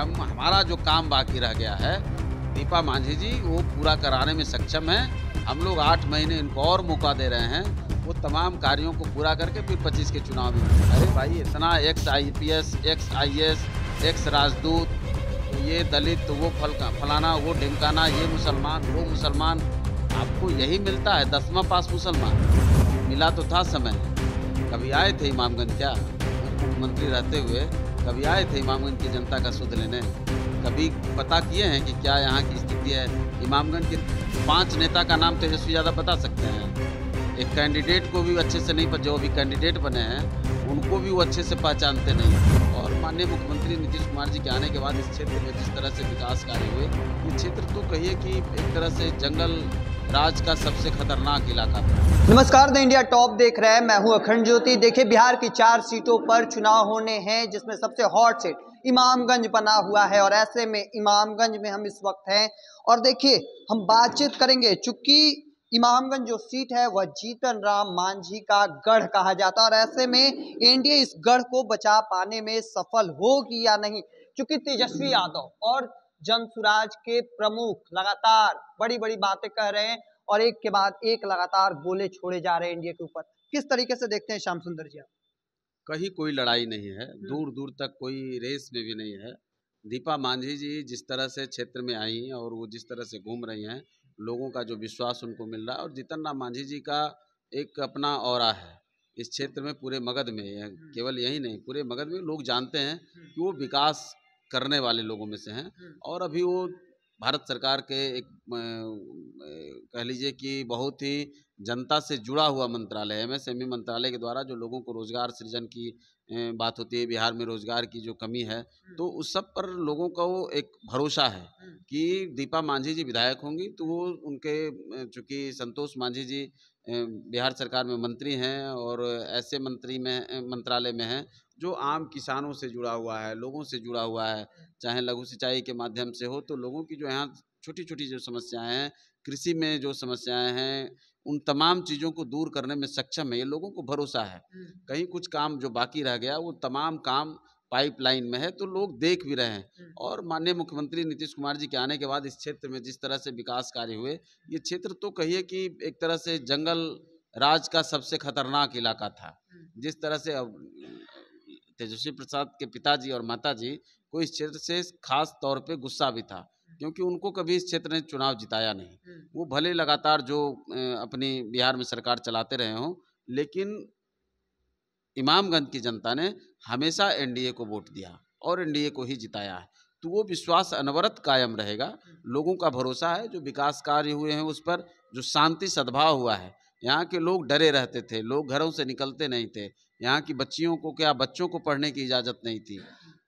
हम हमारा जो काम बाकी रह गया है दीपा मांझी जी वो पूरा कराने में सक्षम है हम लोग आठ महीने इनको और मौका दे रहे हैं वो तमाम कार्यों को पूरा करके फिर पच्चीस के चुनाव में अरे भाई इतना ex IPS ex IS ex राजदूत तो ये दलित तो वो फल फलाना वो ढिमकाना ये मुसलमान वो मुसलमान आपको यही मिलता है दसवा पास मुसलमान मिला तो था समय कभी आए थे इमामगंज क्या मुख्यमंत्री रहते हुए कभी आए थे इमामगंज की जनता का सुध लेने कभी पता किए हैं कि क्या यहाँ की स्थिति है इमामगंज के पांच नेता का नाम तेजस्वी तो यादव बता सकते हैं एक कैंडिडेट को भी अच्छे से नहीं जो अभी कैंडिडेट बने हैं उनको भी वो अच्छे से पहचानते नहीं और माननीय मुख्यमंत्री नीतीश कुमार जी के आने के बाद इस क्षेत्र में जिस तरह से विकास कार्य हुए ये क्षेत्र तो कहिए कि एक तरह से जंगल राज का सबसे खतरनाक इलाका नमस्कार द इंडिया टॉप देख रहे हैं मैं हूं अखंड ज्योति देखिए बिहार की चार सीटों पर चुनाव होने हैं जिसमें सबसे हॉट सीट इमामगंज बना हुआ है और ऐसे में इमामगंज में हम इस वक्त हैं और देखिए हम बातचीत करेंगे चूंकि इमामगंज जो सीट है वह जीतन राम मांझी का गढ़ कहा जाता है और ऐसे में एनडीए इस गढ़ को बचा पाने में सफल होगी या नहीं चूंकि तेजस्वी यादव और जनसुराज के प्रमुख लगातार बड़ी बड़ी बातें कह रहे हैं और एक के बाद एक लगातार गोले छोड़े जा रहे हैं इंडिया के ऊपर किस तरीके से देखते हैं श्याम सुंदर जी आप कहीं कोई लड़ाई नहीं है हम्म। दूर दूर तक कोई रेस में भी नहीं है दीपा मांझी जी जिस तरह से क्षेत्र में आई हैं और वो जिस तरह से घूम रही हैं लोगों का जो विश्वास उनको मिल रहा है और जितन राम मांझी जी का एक अपना और है इस क्षेत्र में पूरे मगध में हम्म। केवल यही नहीं पूरे मगध में लोग जानते हैं हम्म। कि वो विकास करने वाले लोगों में से हैं और अभी वो भारत सरकार के एक कह लीजिए कि बहुत ही जनता से जुड़ा हुआ मंत्रालय एम एस मंत्रालय के द्वारा जो लोगों को रोजगार सृजन की बात होती है बिहार में रोजगार की जो कमी है तो उस सब पर लोगों का वो एक भरोसा है कि दीपा मांझी जी विधायक होंगी तो वो उनके चूँकि संतोष मांझी जी बिहार सरकार में मंत्री हैं और ऐसे मंत्री में मंत्रालय में हैं जो आम किसानों से जुड़ा हुआ है लोगों से जुड़ा हुआ है चाहे लघु सिंचाई के माध्यम से हो तो लोगों की जो यहाँ छोटी छोटी जो समस्याएं हैं कृषि में जो समस्याएं हैं उन तमाम चीज़ों को दूर करने में सक्षम है ये लोगों को भरोसा है कहीं कुछ काम जो बाकी रह गया वो तमाम काम पाइपलाइन में है तो लोग देख भी रहे हैं और माननीय मुख्यमंत्री नीतीश कुमार जी के आने के बाद इस क्षेत्र में जिस तरह से विकास कार्य हुए ये क्षेत्र तो कहिए कि एक तरह से जंगल राज का सबसे खतरनाक इलाका था जिस तरह से तेजस्वी प्रसाद के पिताजी और माताजी को इस क्षेत्र से खास तौर पे गुस्सा भी था क्योंकि उनको कभी इस क्षेत्र ने चुनाव जिताया नहीं हम्म। वो भले लगातार जो अपनी बिहार में सरकार चलाते रहे हों लेकिन इमामगंज की जनता ने हमेशा एनडीए को वोट दिया और एनडीए को ही जिताया है तो वो विश्वास अनवरत कायम रहेगा हम्म। लोगों का भरोसा है जो विकास कार्य हुए हैं उस पर जो शांति सद्भाव हुआ है यहाँ के लोग डरे रहते थे लोग घरों से निकलते नहीं थे यहाँ की बच्चियों को क्या बच्चों को पढ़ने की इजाज़त नहीं थी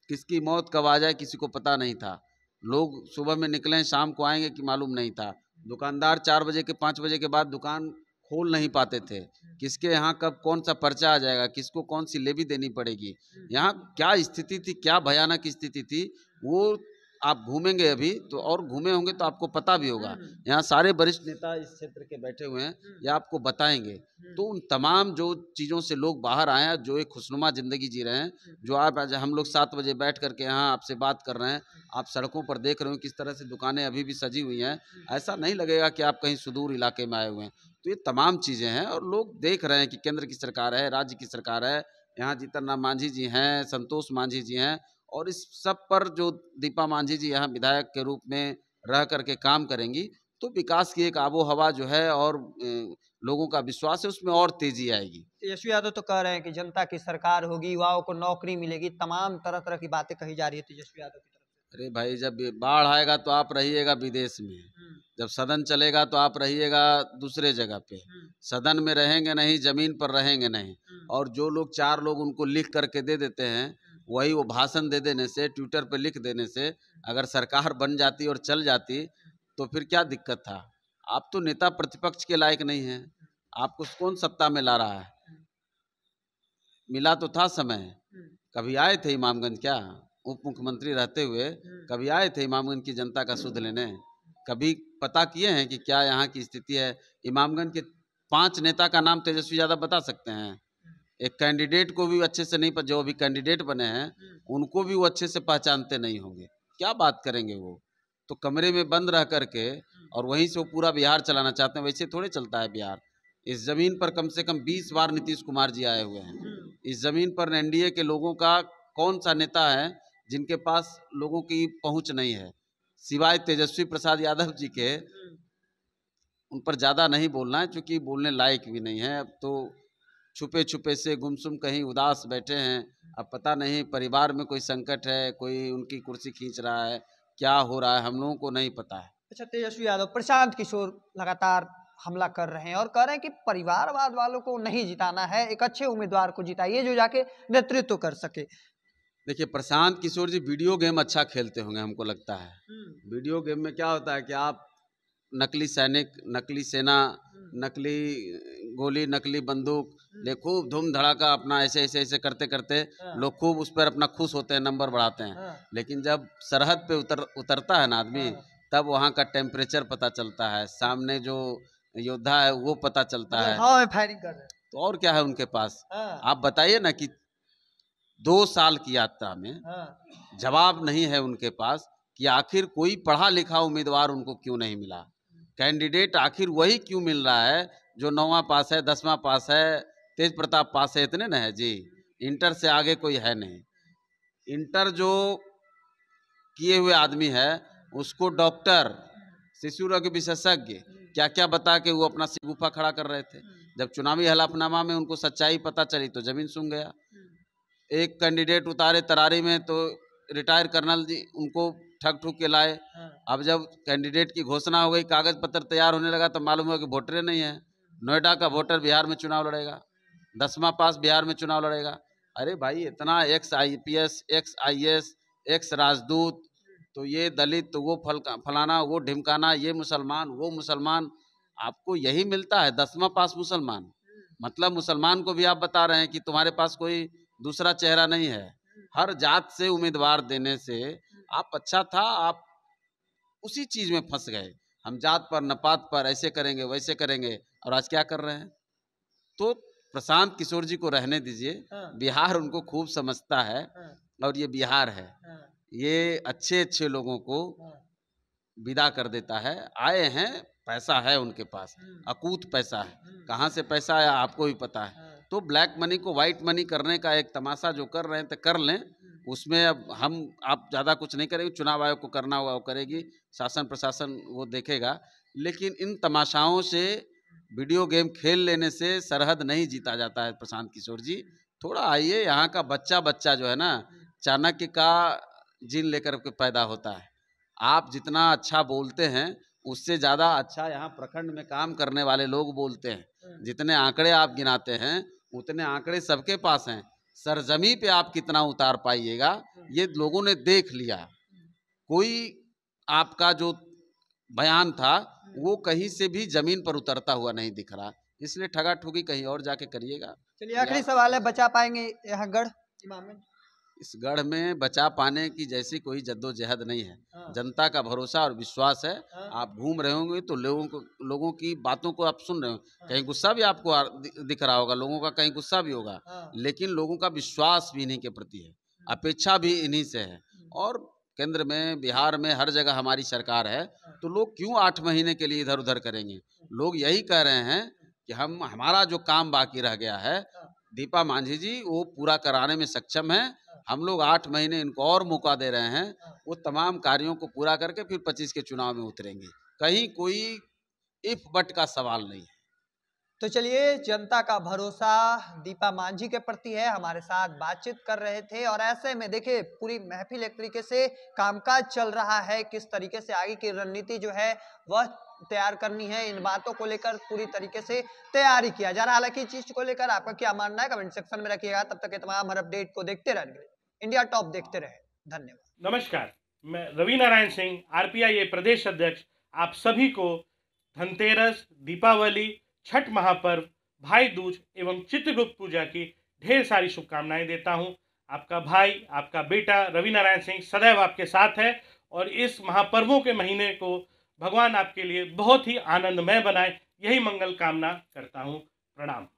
किसकी मौत कब आ जाए किसी को पता नहीं था लोग सुबह में निकलें शाम को आएंगे कि मालूम नहीं था दुकानदार चार बजे के पाँच बजे के बाद दुकान खोल नहीं पाते थे किसके यहाँ कब कौन सा पर्चा आ जाएगा किसको कौन सी लेवी देनी पड़ेगी यहाँ क्या स्थिति थी क्या भयानक स्थिति थी वो आप घूमेंगे अभी तो और घूमे होंगे तो आपको पता भी होगा हम्म। यहाँ सारे वरिष्ठ नेता इस क्षेत्र के बैठे हुए हैं हम्म। या आपको बताएंगे हम्म। तो उन तमाम जो चीज़ों से लोग बाहर आए हैं जो एक खुशनुमा ज़िंदगी जी रहे हैं जो आप आज हम लोग सात बजे बैठ करके यहाँ आपसे बात कर रहे हैं आप सड़कों पर देख रहे हो किस तरह से दुकानें अभी भी सजी हुई हैं ऐसा नहीं लगेगा कि आप कहीं सुदूर इलाके में आए हुए हैं तो ये तमाम चीज़ें हैं और लोग देख रहे हैं कि केंद्र की सरकार है राज्य की सरकार है यहाँ जीतन राम मांझी जी हैं संतोष मांझी जी हैं और इस सब पर जो दीपा मांझी जी यहाँ विधायक के रूप में रह करके काम करेंगी तो विकास की एक आबो हवा जो है और लोगों का विश्वास है उसमें और तेजी आएगी यशु यादव तो कह रहे हैं कि जनता की सरकार होगी युवाओं को नौकरी मिलेगी तमाम तरह तरह की बातें कही जा रही है तेजस्वी तो यादव की तरफ अरे भाई जब बाढ़ आएगा तो आप रहिएगा विदेश में हम्म। जब सदन चलेगा तो आप रहिएगा दूसरे जगह पे हम्म। सदन में रहेंगे नहीं जमीन पर रहेंगे नहीं हम्म। और जो लोग चार लोग उनको लिख करके दे देते हैं वही वो भाषण दे देने से ट्विटर पे लिख देने से अगर सरकार बन जाती और चल जाती तो फिर क्या दिक्कत था आप तो नेता प्रतिपक्ष के लायक नहीं हैं आपको कौन सत्ता में ला रहा है मिला तो था समय कभी आए थे इमामगंज क्या उप मुख्यमंत्री रहते हुए कभी आए थे इमामगंज की जनता का सुध लेने कभी पता किए हैं कि क्या यहाँ की स्थिति है इमामगंज के पांच नेता का नाम तेजस्वी यादव बता सकते हैं एक कैंडिडेट को भी अच्छे से नहीं जो अभी कैंडिडेट बने हैं हम्म। उनको भी वो अच्छे से पहचानते नहीं होंगे क्या बात करेंगे वो तो कमरे में बंद रह करके हम्म। और वहीं से वो पूरा बिहार चलाना चाहते हैं वैसे थोड़े चलता है बिहार इस ज़मीन पर कम से कम बीस बार नीतीश कुमार जी आए हुए हैं हम्म। इस ज़मीन पर एनडीए के लोगों का कौन सा नेता है जिनके पास लोगों की पहुंच नहीं है सिवाय तेजस्वी प्रसाद यादव जी के उन पर ज़्यादा नहीं बोलना है क्योंकि बोलने लायक भी नहीं है अब तो छुपे छुपे से गुमसुम कहीं उदास बैठे हैं अब पता नहीं परिवार में कोई संकट है कोई उनकी कुर्सी खींच रहा है क्या हो रहा है हम लोगों को नहीं पता है अच्छा तेजस्वी यादव प्रशांत किशोर लगातार हमला कर रहे हैं और कह रहे हैं कि परिवारवाद वालों को नहीं जिताना है एक अच्छे उम्मीदवार को जिताइए जो जाके नेतृत्व कर सके देखिए प्रशांत किशोर जी वीडियो गेम अच्छा खेलते होंगे हमको लगता है हम्म। वीडियो गेम में क्या होता है कि आप नकली सैनिक नकली सेना हम्म। नकली गोली नकली बंदूक ले हम्म। खूब धूम धड़ाका अपना ऐसे ऐसे ऐसे करते करते हाँ। लोग खूब उस पर अपना खुश होते हैं नंबर बढ़ाते हैं हाँ। लेकिन जब सरहद पे उतर उतरता है ना आदमी हाँ। तब वहाँ का टेम्परेचर पता चलता है सामने जो योद्धा है वो पता चलता है हाँ फायरिंग कर रहे तो और क्या है उनके पास आप बताइए ना कि दो साल की यात्रा में जवाब नहीं है उनके पास कि आखिर कोई पढ़ा लिखा उम्मीदवार उनको क्यों नहीं मिला कैंडिडेट आखिर वही क्यों मिल रहा है जो नौवा पास है दसवां पास है तेज प्रताप पास है इतने न है जी इंटर से आगे कोई है नहीं इंटर जो किए हुए आदमी है उसको डॉक्टर शिशु रोग विशेषज्ञ क्या क्या बता के वो अपना सिगुफा खड़ा कर रहे थे जब चुनावी हलाफनामा में उनको सच्चाई पता चली तो जमीन सुन गया एक कैंडिडेट उतारे तरारी में तो रिटायर कर्नल जी उनको ठग ठुक के लाए हाँ। अब जब कैंडिडेट की घोषणा हो गई कागज पत्र तैयार होने लगा तो मालूम हुआ कि वोटर नहीं है नोएडा का वोटर बिहार में चुनाव लड़ेगा दसवा पास बिहार में चुनाव लड़ेगा अरे भाई इतना ex I P S ex I S ex राजदूत तो ये दलित तो वो फल फलाना वो ढिमकाना ये मुसलमान वो मुसलमान आपको यही मिलता है दसवा पास मुसलमान मतलब मुसलमान को भी आप बता रहे हैं कि तुम्हारे पास कोई दूसरा चेहरा नहीं है हर जात से उम्मीदवार देने से आप अच्छा था आप उसी चीज़ में फंस गए हम जात पर नपात पर ऐसे करेंगे वैसे करेंगे और आज क्या कर रहे हैं तो प्रशांत किशोर जी को रहने दीजिए हाँ। बिहार उनको खूब समझता है हाँ। और ये बिहार है हाँ। ये अच्छे अच्छे लोगों को विदा कर देता है आए हैं पैसा है उनके पास हम्म। अकूत पैसा है हम्म। कहाँ से पैसा आया आपको भी पता है तो ब्लैक मनी को वाइट मनी करने का एक तमाशा जो कर रहे हैं तो कर लें उसमें अब हम आप ज़्यादा कुछ नहीं करेंगे चुनाव आयोग को करना होगा वो करेगी शासन प्रशासन वो देखेगा लेकिन इन तमाशाओं से वीडियो गेम खेल लेने से सरहद नहीं जीता जाता है प्रशांत किशोर जी थोड़ा आइए यहाँ का बच्चा बच्चा जो है ना चाणक्य का जीन लेकर के पैदा होता है आप जितना अच्छा बोलते हैं उससे ज़्यादा अच्छा यहाँ प्रखंड में काम करने वाले लोग बोलते हैं हाँ। जितने आंकड़े आप गिनाते हैं उतने आंकड़े सबके पास हैं सरजमी पे आप कितना उतार पाइएगा ये लोगों ने देख लिया कोई आपका जो बयान था वो कहीं से भी जमीन पर उतरता हुआ नहीं दिख रहा इसलिए ठगा ठुगी कहीं और जाके करिएगा चलिए आखिरी सवाल है बचा पाएंगे यहाँ गढ़ इस गढ़ में बचा पाने की जैसी कोई जद्दोजहद नहीं है हाँ। जनता का भरोसा और विश्वास है हाँ। आप घूम रहे होंगे तो लोगों को लोगों की बातों को आप सुन रहे हो हाँ। कहीं गुस्सा भी आपको दिख रहा होगा लोगों का कहीं गुस्सा भी होगा लेकिन लोगों का विश्वास भी इन्हीं के प्रति है अपेक्षा भी इन्हीं से है और केंद्र में बिहार में हर जगह हमारी सरकार है तो लोग क्यों आठ महीने के लिए इधर उधर करेंगे लोग यही कह रहे हैं कि हम हमारा जो काम बाकी रह गया है दीपा मांझी जी वो पूरा कराने में सक्षम है हम लोग आठ महीने इनको और मौका दे रहे हैं हाँ। वो तमाम कार्यों को पूरा करके फिर पच्चीस के चुनाव में उतरेंगे कहीं कोई इफ बट का सवाल नहीं है तो चलिए जनता का भरोसा दीपा मांझी के प्रति है हमारे साथ बातचीत कर रहे थे और ऐसे में देखिए पूरी महफिल एक तरीके से कामकाज चल रहा है किस तरीके से आगे की रणनीति जो है वह तैयार करनी है इन बातों को लेकर पूरी तरीके से तैयारी किया जा रहा है हालांकि चीज को लेकर आपका क्या मानना है कमेंट सेक्शन में रखिएगा तब तक के तमाम हर अपडेट को देखते रहेंगे इंडिया टॉप देखते रहे धन्यवाद नमस्कार मैं रवि नारायण सिंह आरपीआई प्रदेश अध्यक्ष आप सभी को धनतेरस दीपावली छठ महापर्व भाई दूज एवं चित्रगुप्त पूजा की ढेर सारी शुभकामनाएं देता हूं आपका भाई आपका बेटा रवि नारायण सिंह सदैव आपके साथ है और इस महापर्वों के महीने को भगवान आपके लिए बहुत ही आनंदमय बनाए यही मंगल कामना करता हूँ प्रणाम